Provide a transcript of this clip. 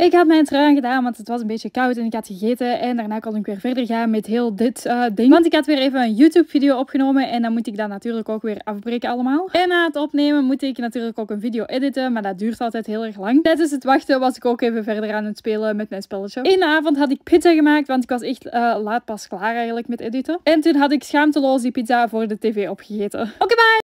Ik had mijn trui gedaan, want het was een beetje koud en ik had gegeten. En daarna kon ik weer verder gaan met heel dit eh, ding. Want ik had weer even een YouTube-video opgenomen. En dan moet ik dat natuurlijk ook weer afbreken allemaal. En na het opnemen moet ik natuurlijk ook een video editen. Maar dat duurt altijd heel erg lang. Tijdens het wachten was ik ook even verder aan het spelen met mijn spelletje. In de avond had ik pizza gemaakt, want ik was echt eh, laat pas klaar eigenlijk met editen. En toen had ik schaamteloos die pizza voor de tv opgegeten. Oké, bye!